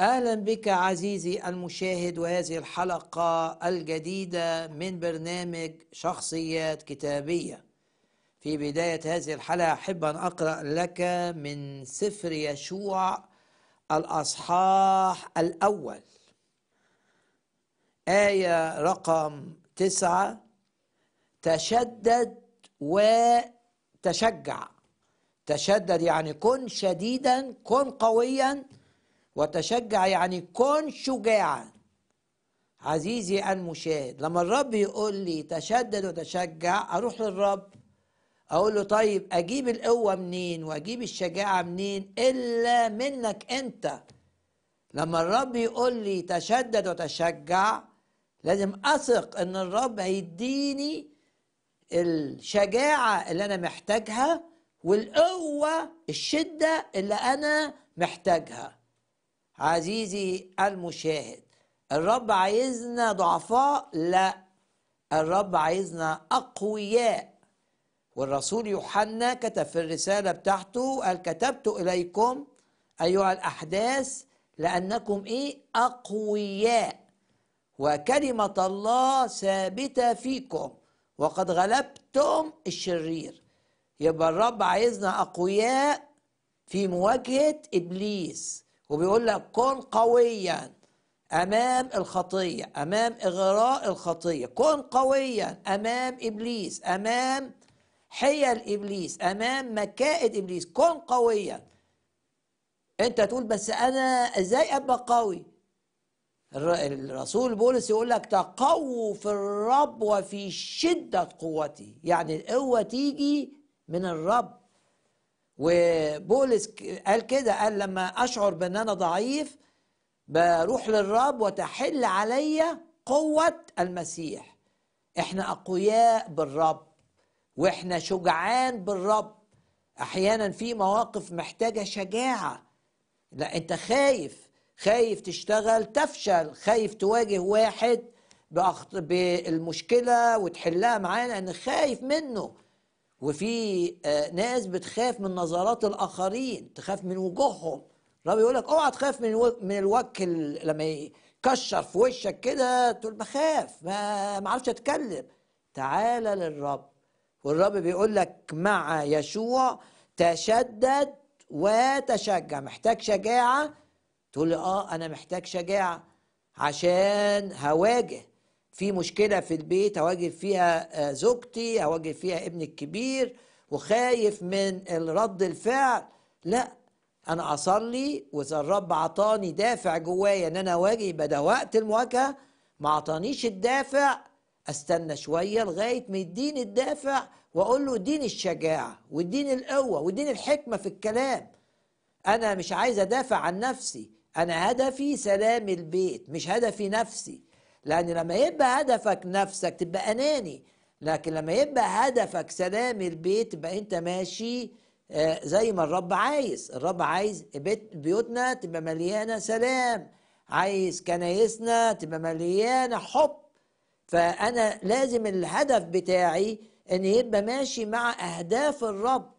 اهلا بك عزيزي المشاهد وهذه الحلقه الجديده من برنامج شخصيات كتابيه في بدايه هذه الحلقه احب ان اقرا لك من سفر يشوع الاصحاح الاول ايه رقم تسعه تشدد وتشجع تشدد يعني كن شديدا كن قويا وتشجع يعني كن شجاعا عزيزي المشاهد لما الرب يقول لي تشدد وتشجع اروح للرب اقول له طيب اجيب القوه منين واجيب الشجاعه منين الا منك انت لما الرب يقول لي تشدد وتشجع لازم اثق ان الرب هيديني الشجاعه اللي انا محتاجها والقوه الشده اللي انا محتاجها عزيزي المشاهد الرب عايزنا ضعفاء لا الرب عايزنا اقوياء والرسول يوحنا كتب في الرساله بتاعته قال كتبت اليكم ايها الاحداث لانكم ايه اقوياء وكلمه الله ثابته فيكم وقد غلبتم الشرير يبقى الرب عايزنا اقوياء في مواجهه ابليس وبيقول لك كن قويا امام الخطيه امام اغراء الخطيه كن قويا امام ابليس امام حيل ابليس امام مكائد ابليس كن قويا انت تقول بس انا ازاي ابقى قوي الرسول بولس يقول لك تقوى في الرب وفي شده قوته يعني القوه تيجي من الرب وبولس قال كده قال لما اشعر بان انا ضعيف بروح للرب وتحل عليا قوه المسيح احنا اقوياء بالرب واحنا شجعان بالرب احيانا في مواقف محتاجه شجاعه لا انت خايف خايف تشتغل تفشل خايف تواجه واحد بالمشكله وتحلها معاه لان خايف منه وفي آه، ناس بتخاف من نظرات الاخرين تخاف من وجوههم الرب يقول لك اوعى تخاف من من الوكل لما يكشر في وشك كده تقول بخاف ما اعرفش اتكلم تعالى للرب والرب بيقول لك مع يشوع تشدد وتشجع محتاج شجاعه تقول لي اه انا محتاج شجاعه عشان هواجه في مشكله في البيت اواجه فيها آه، زوجتي اواجه فيها ابني الكبير وخايف من رد الفعل لا انا اصلي واذا الرب عطاني دافع جوايا ان انا اواجه يبقى ده وقت المواجهه ما عطانيش الدافع استنى شويه لغايه ما يديني الدافع واقول له اديني الشجاعه واديني القوه واديني الحكمه في الكلام انا مش عايز ادافع عن نفسي انا هدفي سلام البيت مش هدفي نفسي لأن لما يبقى هدفك نفسك تبقى أناني لكن لما يبقى هدفك سلام البيت تبقى أنت ماشي آه، زي ما الرب عايز الرب عايز بيت بيوتنا تبقى مليانة سلام عايز كنايسنا تبقى مليانة حب فأنا لازم الهدف بتاعي أن يبقى ماشي مع أهداف الرب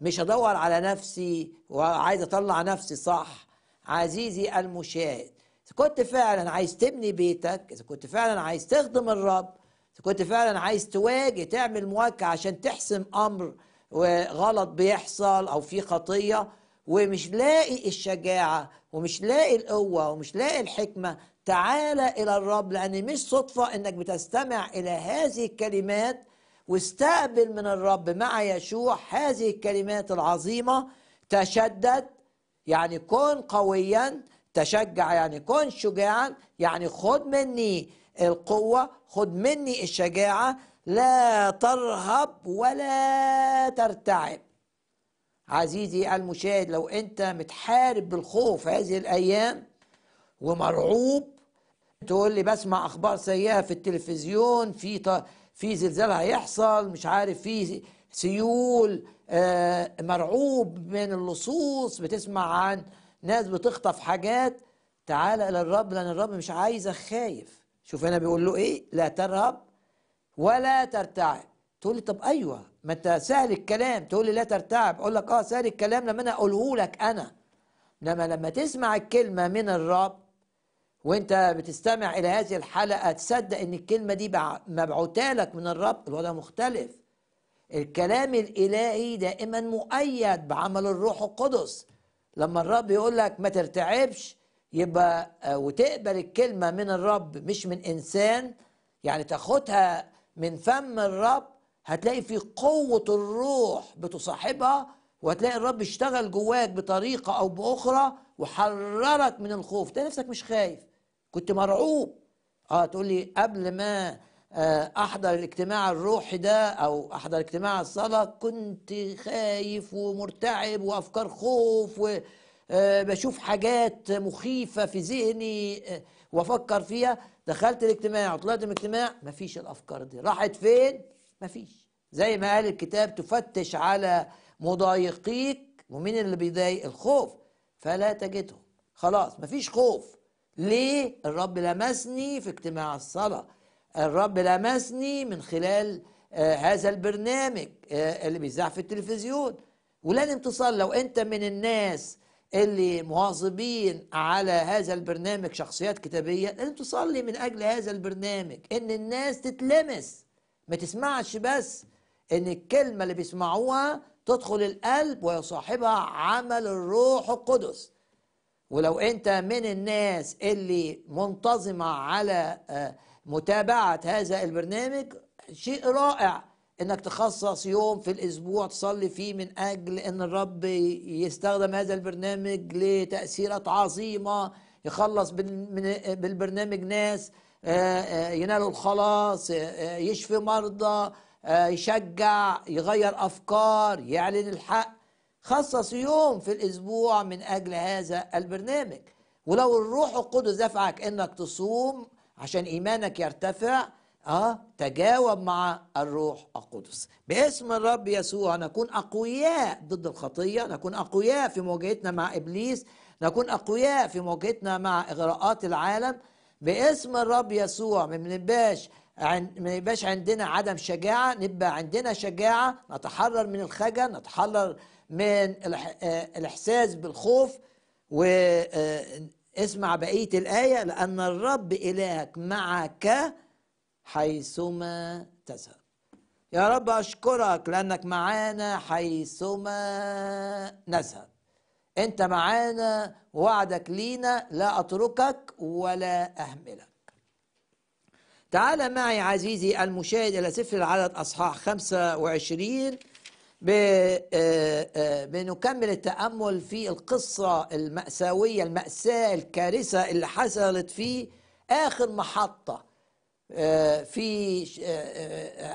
مش هدور على نفسي وعايز أطلع نفسي صح عزيزي المشاهد إذا كنت فعلا عايز تبني بيتك إذا كنت فعلا عايز تخدم الرب إذا كنت فعلا عايز تواجه تعمل مواجهة عشان تحسم أمر وغلط بيحصل أو في خطية ومش لاقي الشجاعة ومش لاقي القوة ومش لاقي الحكمة تعالى إلى الرب لأن مش صدفة إنك بتستمع إلى هذه الكلمات واستقبل من الرب مع يشوع هذه الكلمات العظيمة تشدد يعني كن قويا تشجع يعني كن شجاعا يعني خد مني القوة خد مني الشجاعة لا ترهب ولا ترتعب عزيزي المشاهد لو انت متحارب بالخوف هذه الايام ومرعوب تقول لي بسمع اخبار سيئه في التلفزيون في في زلزال هيحصل مش عارف في سيول آه، مرعوب من اللصوص بتسمع عن ناس بتخطف حاجات تعال الى الرب لان الرب مش عايزك خايف شوف هنا بيقول له ايه لا ترهب ولا ترتعب تقول لي طب ايوه ما انت سهل الكلام تقول لي لا ترتعب اقول لك اه سهل الكلام لما انا اقوله لك انا انما لما تسمع الكلمه من الرب وانت بتستمع الى هذه الحلقه تصدق ان الكلمه دي مبعوتة لك من الرب الوضع مختلف الكلام الالهي دائما مؤيد بعمل الروح القدس لما الرب يقول لك ما ترتعبش يبقى آه، وتقبل الكلمة من الرب مش من إنسان يعني تاخدها من فم الرب هتلاقي في قوة الروح بتصاحبها وهتلاقي الرب اشتغل جواك بطريقة أو بأخرى وحررك من الخوف تلاقي نفسك مش خايف كنت مرعوب اه تقول لي قبل ما آه، احضر الاجتماع الروحي ده او احضر اجتماع الصلاه كنت خايف ومرتعب وافكار خوف وبشوف آه، حاجات مخيفه في ذهني آه، وافكر فيها دخلت الاجتماع وطلعت من الاجتماع مفيش الافكار دي راحت فين مفيش زي ما قال الكتاب تفتش على مضايقيك ومين اللي بيضايق الخوف فلا تجدهم خلاص مفيش خوف ليه الرب لمسني في اجتماع الصلاه الرب لمسني من خلال آه، هذا البرنامج آه، اللي بيذاع في التلفزيون ولن انتصار لو انت من الناس اللي مواظبين على هذا البرنامج شخصيات كتابية لازم تصلي من أجل هذا البرنامج إن الناس تتلمس ما تسمعش بس إن الكلمة اللي بيسمعوها تدخل القلب ويصاحبها عمل الروح القدس ولو أنت من الناس اللي منتظمة على آه، متابعه هذا البرنامج شيء رائع انك تخصص يوم في الاسبوع تصلي فيه من اجل ان الرب يستخدم هذا البرنامج لتاثيرات عظيمه يخلص بالبرنامج ناس آه، آه، ينالوا الخلاص آه، يشفي مرضى يشجع يغير افكار يعلن الحق خصص يوم في الاسبوع من اجل هذا البرنامج ولو الروح القدس دفعك انك تصوم عشان إيمانك يرتفع اه تجاوب مع الروح القدس باسم الرب يسوع نكون اقوياء ضد الخطيه نكون اقوياء في مواجهتنا مع ابليس نكون اقوياء في مواجهتنا مع اغراءات العالم باسم الرب يسوع ما بنبقاش ما يبقاش عندنا عدم شجاعه نبقى عندنا شجاعه نتحرر من الخجل نتحرر من آه، الاحساس بالخوف و آه، اسمع بقيه الايه لان الرب الهك معك حيثما تذهب يا رب اشكرك لانك معانا حيثما نذهب انت معانا وعدك لينا لا اتركك ولا اهملك تعال معي عزيزي المشاهد إلى سفر العدد أصحاح 25 آه، آه، بنكمل التأمل في القصة المأساوية المأساة الكارثة اللي حصلت في آخر محطة آه، في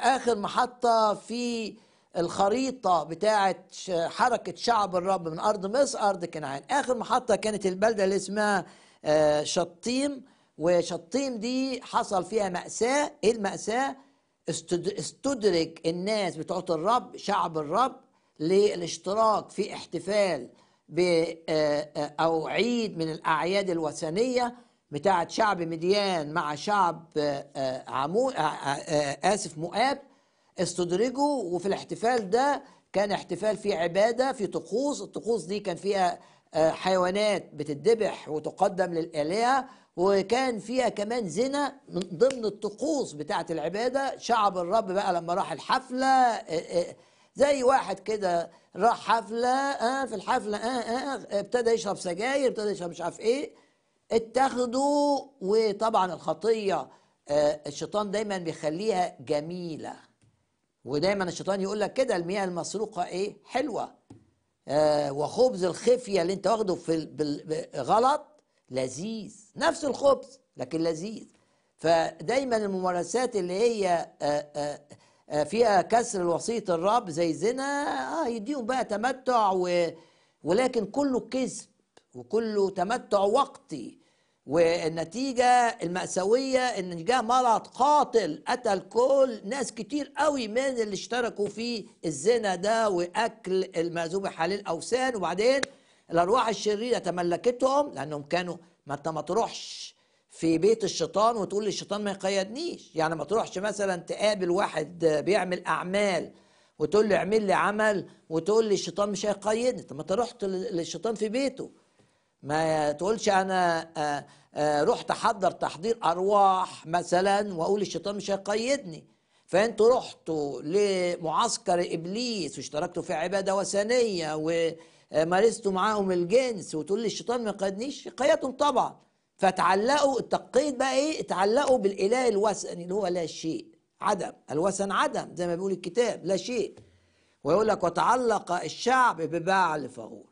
آخر محطة في الخريطة بتاعة حركة شعب الرب من أرض مصر أرض كنعان آخر محطة كانت البلدة اللي اسمها شطيم وشطيم دي حصل فيها مأساة إيه المأساة؟ استدرك الناس بتوع الرب شعب الرب للاشتراك في احتفال ب او عيد من الاعياد الوثنيه بتاعه شعب مديان مع شعب عمو اسف مؤاب استدرجوا وفي الاحتفال ده كان احتفال فيه عباده في طقوس الطقوس دي كان فيها آه، حيوانات بتتذبح وتقدم للآلهة وكان فيها كمان زنا من ضمن الطقوس بتاعة العبادة شعب الرب بقى لما راح الحفلة آه، آه، زي واحد كده راح حفلة آه في الحفلة آه آه ابتدى يشرب سجاير ابتدى يشرب مش عارف ايه اتخذوا وطبعا الخطية الشيطان دايما بيخليها جميلة ودايما الشيطان يقول لك كده المياه المسروقة ايه حلوة آه، وخبز الخفية اللي انت واخده في غلط لذيذ نفس الخبز لكن لذيذ فدايما الممارسات اللي هي آه، آه، فيها كسر الوسيط الرب زي زنا اه يديهم بقى تمتع و ولكن كله كذب وكله تمتع وقتي والنتيجة المأساوية إن جه مرض قاتل قتل كل ناس كتير قوي من اللي اشتركوا في الزنا ده وأكل المأذوب حلال الأوثان وبعدين الأرواح الشريرة تملكتهم لأنهم كانوا ما أنت ما تروحش في بيت الشيطان وتقول للشيطان ما يقيدنيش يعني ما تروحش مثلا تقابل واحد بيعمل أعمال وتقول له اعمل لي عمل وتقول لي الشيطان مش هيقيدني طب ما انت رحت للشيطان في بيته ما تقولش انا آه، آه، رحت احضر تحضير ارواح مثلا واقول الشيطان مش هيقيدني فانتوا رحتوا لمعسكر ابليس واشتركتوا في عباده وثنيه ومارستوا معاهم الجنس وتقول لي الشيطان ما يقيدنيش قيدهم طبعا فتعلقوا التقييد بقى ايه اتعلقوا بالاله الوثني اللي هو لا شيء عدم الوثن عدم زي ما بيقول الكتاب لا شيء ويقول لك وتعلق الشعب ببعل فغور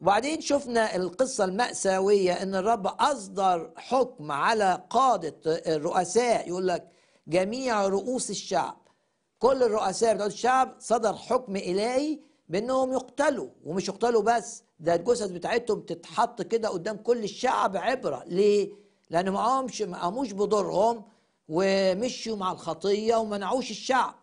وبعدين شفنا القصة المأساوية أن الرب أصدر حكم على قادة الرؤساء يقول لك جميع رؤوس الشعب كل الرؤساء بتوع الشعب صدر حكم إلهي بأنهم يقتلوا ومش يقتلوا بس ده الجثث بتاعتهم تتحط كده قدام كل الشعب عبرة ليه؟ لأن ما قاموش ما قاموش بدورهم ومشوا مع الخطية ومنعوش الشعب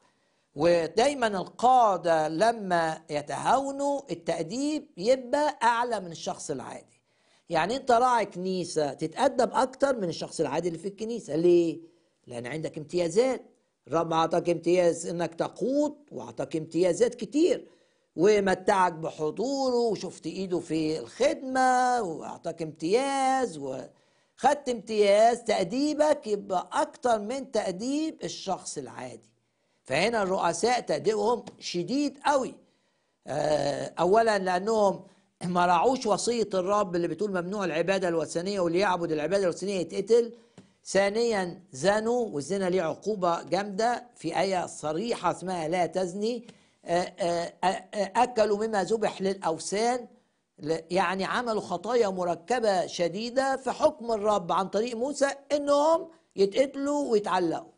ودايما القاده لما يتهاونوا التاديب يبقى اعلى من الشخص العادي يعني انت راعي كنيسه تتادب اكتر من الشخص العادي اللي في الكنيسه ليه لان عندك امتيازات الرب اعطاك امتياز انك تقود واعطاك امتيازات كتير ومتعك بحضوره وشفت ايده في الخدمه واعطاك امتياز و خدت امتياز تاديبك يبقى اكتر من تاديب الشخص العادي فهنا الرؤساء تأديبهم شديد قوي آه، أولا لأنهم ما راعوش وصية الرب اللي بتقول ممنوع العبادة الوثنية واللي يعبد العبادة الوثنية يتقتل ثانيا زنوا والزنا ليه عقوبة جامدة في آية صريحة اسمها لا تزني آه، آه، أكلوا مما ذبح للأوثان يعني عملوا خطايا مركبة شديدة في حكم الرب عن طريق موسى إنهم يتقتلوا ويتعلقوا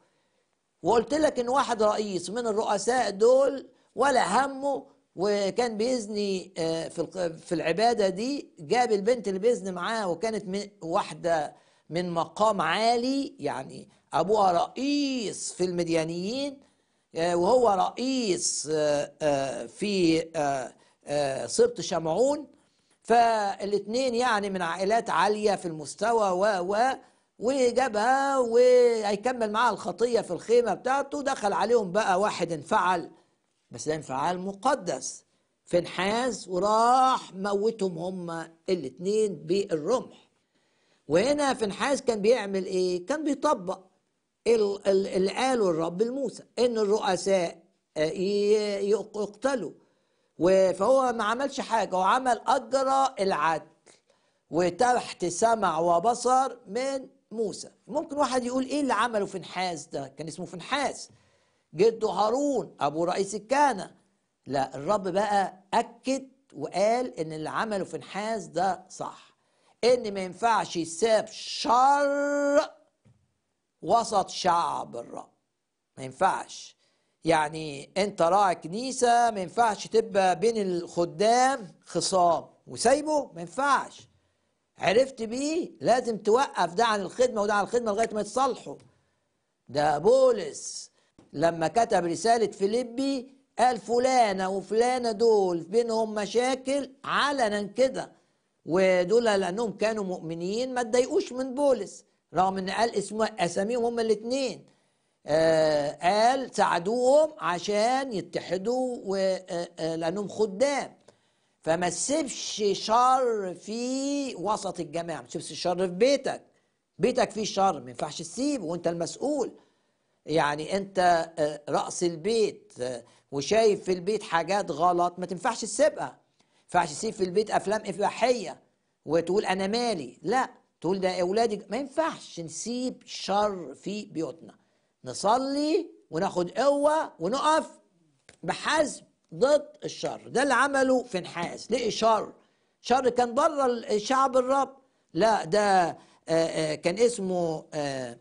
وقلت لك ان واحد رئيس من الرؤساء دول ولا همه وكان بيزني آه، في في العباده دي جاب البنت اللي بيزني معاها وكانت من واحده من مقام عالي يعني ابوها رئيس في المديانيين آه، وهو رئيس آه، في سبط شمعون فالاثنين يعني من عائلات عاليه في المستوى و و وجابها وهيكمل معاها الخطيه في الخيمه بتاعته دخل عليهم بقى واحد انفعل بس ده انفعال مقدس في انحاز وراح موتهم هما الاثنين بالرمح وهنا في انحاز كان بيعمل ايه؟ كان بيطبق اللي قاله الرب لموسى ان الرؤساء آه، يقتلوا فهو ما عملش حاجه هو عمل اجرى العدل وتحت سمع وبصر من موسى ممكن واحد يقول ايه اللي عمله فنحاس ده كان اسمه فنحاس جده هارون ابو رئيس الكهنه لا الرب بقى اكد وقال ان اللي عمله فنحاس ده صح ان ما ينفعش يساب شر وسط شعب الرب ما ينفعش يعني انت راعي كنيسه ما ينفعش تبقى بين الخدام خصام وسايبه ما ينفعش عرفت بيه لازم توقف ده عن الخدمه وده عن الخدمه لغايه ما يتصالحوا ده بولس لما كتب رساله فيليبي قال فلانه وفلانه دول بينهم مشاكل علنا كده ودول لانهم كانوا مؤمنين ما اتضايقوش من بولس رغم ان قال اسمه اساميهم هما الاثنين آه قال ساعدوهم عشان يتحدوا آه، آه، لانهم خدام فما تسيبش شر في وسط الجماعه ما تسيبش شر في بيتك بيتك فيه شر ما ينفعش تسيبه وانت المسؤول يعني انت آه، راس البيت آه، وشايف في البيت حاجات غلط ما تنفعش تسيبها ما ينفعش تسيب في البيت افلام اباحيه وتقول انا مالي لا تقول ده اولادي ما ينفعش نسيب شر في بيوتنا نصلي وناخد قوه ونقف بحزم ضد الشر ده اللي عمله في نحاس ليه شر شر كان بره شعب الرب لا ده آه، آه، كان اسمه آه،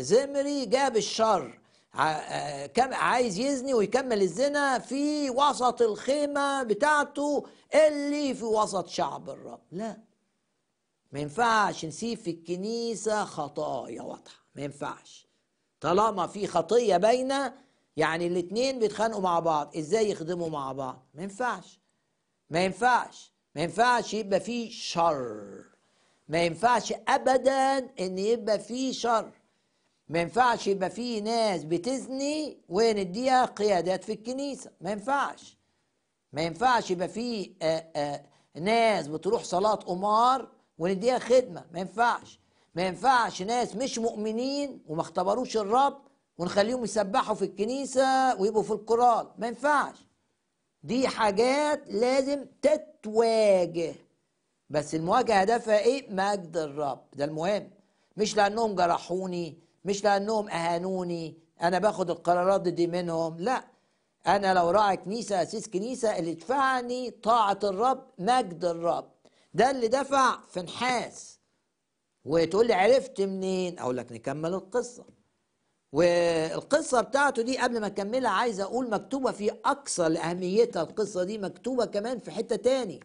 زمري جاب الشر عايز يزني ويكمل الزنا في وسط الخيمة بتاعته اللي في وسط شعب الرب لا ما ينفعش نسيب في الكنيسة خطايا واضحة ما ينفعش طالما في خطية باينة يعني الاتنين بيتخانقوا مع بعض ازاي يخدموا مع بعض ما ينفعش ما ينفعش ما ينفعش يبقى فيه شر ما ينفعش ابدا ان يبقى فيه شر ما ينفعش يبقى فيه ناس بتزني ونديها قيادات في الكنيسه ما ينفعش ما ينفعش يبقى فيه آه، آه، ناس بتروح صلاه قمار ونديها خدمه ما ينفعش ما ينفعش ناس مش مؤمنين وما اختبروش الرب ونخليهم يسبحوا في الكنيسة ويبقوا في القرآن ما ينفعش دي حاجات لازم تتواجه بس المواجهة هدفها ايه مجد الرب ده المهم مش لأنهم جرحوني مش لأنهم أهانوني أنا باخد القرارات دي منهم لأ أنا لو راعي كنيسة أسيس كنيسة اللي دفعني طاعة الرب مجد الرب ده اللي دفع في نحاس وتقول لي عرفت منين أقول لك نكمل القصة والقصة بتاعته دي قبل ما أكملها عايز أقول مكتوبة في أقصى لأهميتها القصة دي مكتوبة كمان في حتة تاني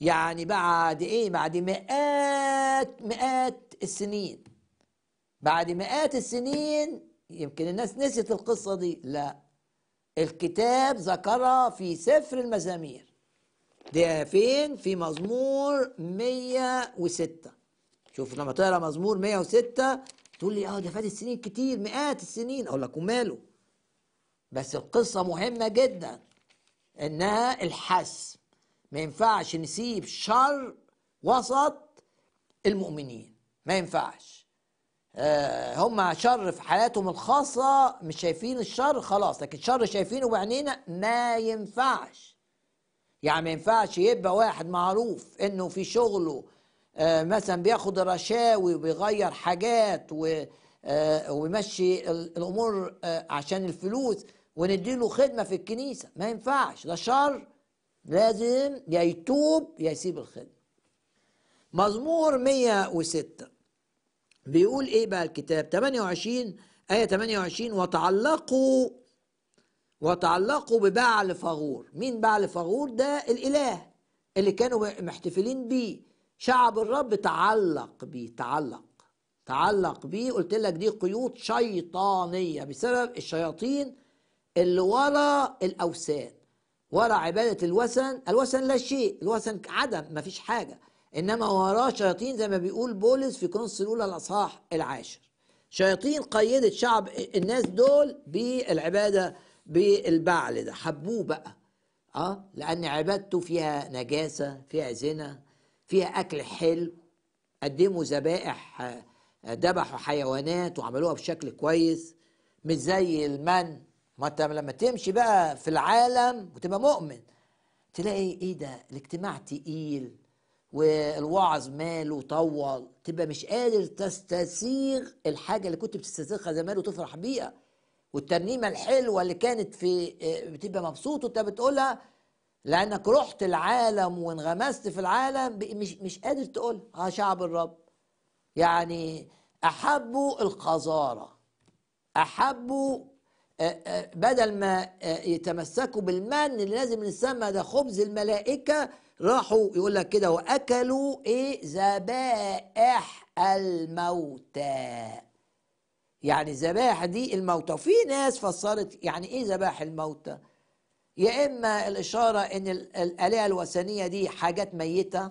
يعني بعد إيه بعد مئات مئات السنين بعد مئات السنين يمكن الناس نسيت القصة دي لا الكتاب ذكرها في سفر المزامير ده فين في مزمور 106 شوف لما تقرا مزمور 106 تقول لي اه ده فاتت سنين كتير مئات السنين اقول لك وماله بس القصه مهمه جدا انها الحسم ما ينفعش نسيب شر وسط المؤمنين ما ينفعش آه، هم شر في حياتهم الخاصة مش شايفين الشر خلاص لكن الشر شايفينه بعينينا ما ينفعش يعني ما ينفعش يبقى واحد معروف انه في شغله آه، مثلا بياخد رشاوي وبيغير حاجات آه، ويمشي الامور آه، عشان الفلوس ونديله خدمه في الكنيسه ما ينفعش ده شر لازم يا يتوب يا يسيب الخدمه مزمور 106 بيقول ايه بقى الكتاب 28 ايه 28 وتعلقوا وتعلقوا ببعل فغور مين بعل فغور ده الاله اللي كانوا محتفلين بيه شعب الرب تعلق بيه تعلق تعلق بيه قلت لك دي قيود شيطانية بسبب الشياطين اللي ورا الأوثان ورا عبادة الوثن الوثن لا شيء الوثن عدم مفيش حاجة إنما وراه شياطين زي ما بيقول بولس في كونس الأولى الأصحاح العاشر شياطين قيدت شعب الناس دول بالعبادة بالبعل ده حبوه بقى اه لأن عبادته فيها نجاسة فيها زنا فيها اكل حلو قدموا ذبائح آه، ذبحوا حيوانات وعملوها بشكل كويس مش زي المن ما انت لما تمشي بقى في العالم وتبقى مؤمن تلاقي ايه ده الاجتماع تقيل والوعظ ماله طول تبقى مش قادر تستسيغ الحاجه اللي كنت بتستسيغها زمان وتفرح بيها والترنيمه الحلوه اللي كانت في آه، بتبقى مبسوط وانت بتقولها لانك رحت العالم وانغمست في العالم مش مش قادر تقول ها شعب الرب يعني احبوا القذاره احبوا آه، آه، بدل ما آه، يتمسكوا بالمن اللي لازم من السماء ده خبز الملائكه راحوا يقول لك كده واكلوا ايه ذبائح الموتى يعني ذبائح دي الموتى وفي ناس فسرت يعني ايه ذبائح الموتى يا اما الاشاره ان الالهه الوثنيه دي حاجات ميته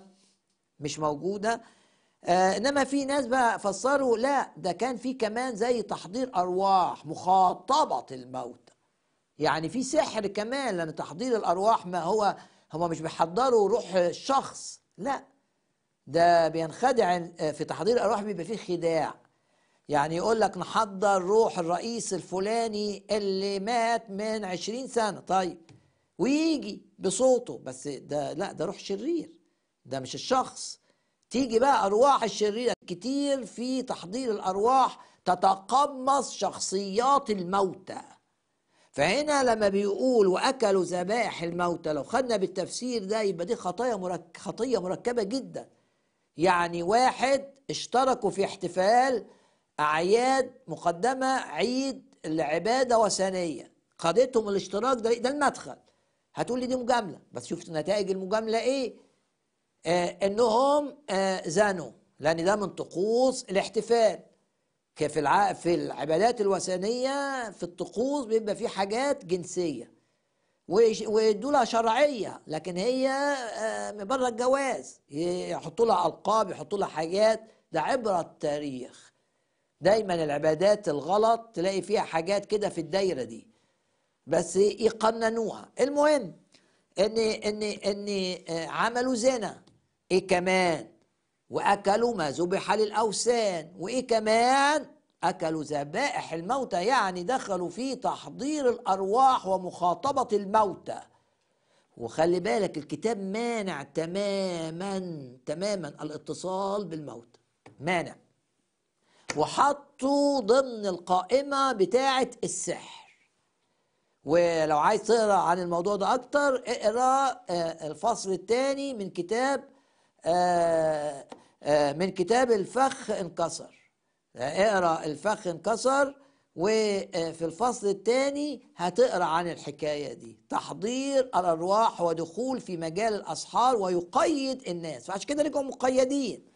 مش موجوده آه انما في ناس بقى فسروا لا ده كان في كمان زي تحضير ارواح مخاطبه الموتى يعني في سحر كمان لان تحضير الارواح ما هو هما مش بيحضروا روح الشخص لا ده بينخدع آه، في تحضير الارواح بيبقى فيه خداع يعني يقول لك نحضر روح الرئيس الفلاني اللي مات من عشرين سنة طيب ويجي بصوته بس ده لا ده روح شرير ده مش الشخص تيجي بقى أرواح الشريرة كتير في تحضير الأرواح تتقمص شخصيات الموتى فهنا لما بيقول واكلوا ذبائح الموتى لو خدنا بالتفسير ده يبقى دي خطايا خطيه مركبه جدا يعني واحد اشتركوا في احتفال أعياد مقدمة عيد العبادة وثنية قضيتهم الاشتراك ده ده المدخل هتقول لي دي مجاملة بس شفت نتائج المجاملة إيه؟ آه إنهم آه زنوا لأن ده من طقوس الاحتفال في الع... في العبادات الوثنية في الطقوس بيبقى في حاجات جنسية ويدوا لها شرعية لكن هي من بره آه، الجواز يحطوا لها ألقاب يحطوا لها حاجات ده عبرة التاريخ دايما العبادات الغلط تلاقي فيها حاجات كده في الدايره دي بس يقننوها المهم ان ان ان آه، عملوا زنا ايه كمان واكلوا ما ذبح للاوثان وايه كمان اكلوا ذبائح الموتى يعني دخلوا في تحضير الارواح ومخاطبه الموتى وخلي بالك الكتاب مانع تماما تماما الاتصال بالموتى مانع وحطه ضمن القائمة بتاعة السحر ولو عايز تقرا عن الموضوع ده اكتر اقرا آه، الفصل الثاني من كتاب آه، آه، من كتاب الفخ انكسر اقرا الفخ انكسر وفي الفصل الثاني هتقرا عن الحكايه دي تحضير الارواح ودخول في مجال الاسحار ويقيد الناس فعشان كده لكم مقيدين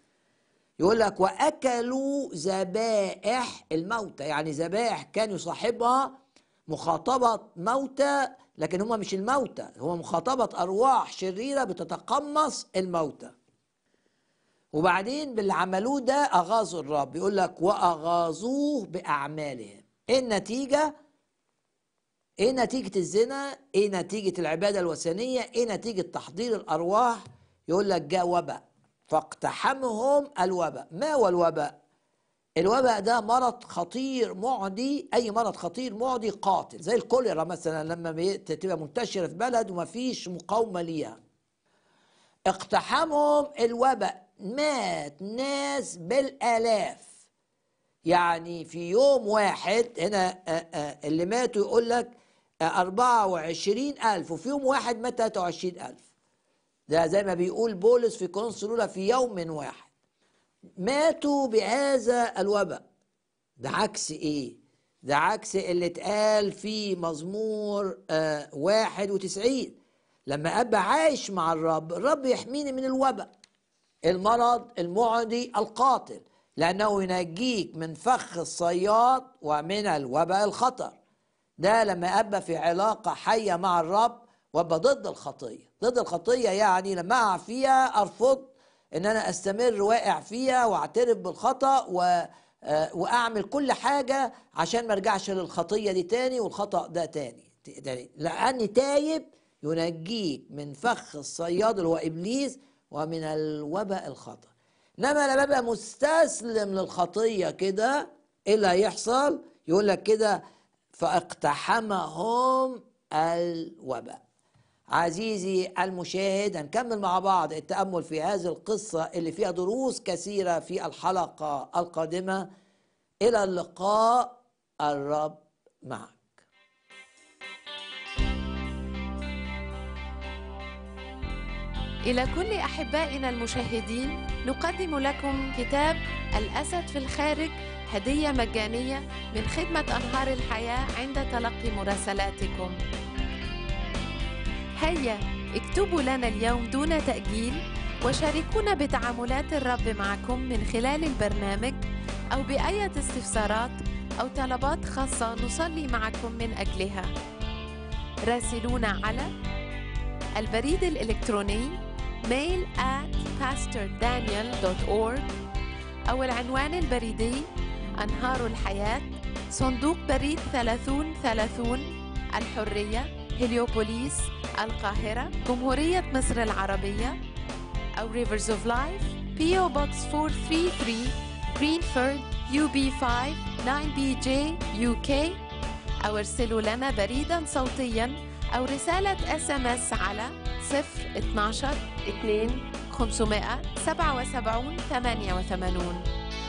يقول لك واكلوا ذبائح الموتى يعني ذبائح كان يصاحبها مخاطبه موتى لكن هم مش الموتى هو مخاطبه ارواح شريره بتتقمص الموتى وبعدين باللي عملوه ده اغاظوا الرب يقول لك واغاظوه باعمالهم ايه النتيجه ايه نتيجه الزنا ايه نتيجه العباده الوثنيه ايه نتيجه تحضير الارواح يقول لك جاء وبأ فاقتحمهم الوباء ما هو الوباء الوباء ده مرض خطير معدي اي مرض خطير معدي قاتل زي الكوليرا مثلا لما تبقى منتشره في بلد ومفيش مقاومه ليها اقتحمهم الوباء مات ناس بالالاف يعني في يوم واحد هنا اللي ماتوا يقول لك 24 ألف وفي يوم واحد مات 23 ألف ده زي ما بيقول بولس في كورنثوس الاولى في يوم واحد ماتوا بهذا الوباء ده عكس ايه ده عكس اللي اتقال في مزمور آه واحد وتسعين لما ابقى عايش مع الرب الرب يحميني من الوباء المرض المعدي القاتل لانه ينجيك من فخ الصياد ومن الوباء الخطر ده لما ابقى في علاقه حيه مع الرب وابقى ضد الخطيه ضد الخطيه يعني لما اقع فيها ارفض ان انا استمر واقع فيها واعترف بالخطا و آه، واعمل كل حاجه عشان ما ارجعش للخطيه دي تاني والخطا ده تاني يعني لاني تايب ينجيك من فخ الصياد اللي هو ابليس ومن الوباء الخطا انما لما ببقى مستسلم للخطيه كده ايه اللي هيحصل يقول لك كده فاقتحمهم الوباء عزيزي المشاهد هنكمل مع بعض التأمل في هذه القصة اللي فيها دروس كثيرة في الحلقة القادمة إلى اللقاء الرب معك إلى كل أحبائنا المشاهدين نقدم لكم كتاب الأسد في الخارج هدية مجانية من خدمة أنهار الحياة عند تلقي مراسلاتكم هيا اكتبوا لنا اليوم دون تأجيل وشاركونا بتعاملات الرب معكم من خلال البرنامج أو بأية استفسارات أو طلبات خاصة نصلي معكم من أجلها راسلونا على البريد الإلكتروني mail at pastordaniel.org أو العنوان البريدي أنهار الحياة صندوق بريد 3030 الحرية هليوبوليس القاهرة جمهورية مصر العربية أو ريفرز أوف لايف بي أو بوكس 433 جرينفورد يو بي 5 9 يو كي أو ارسلوا لنا بريدا صوتيا أو رسالة اس ام اس على 012 2 577 88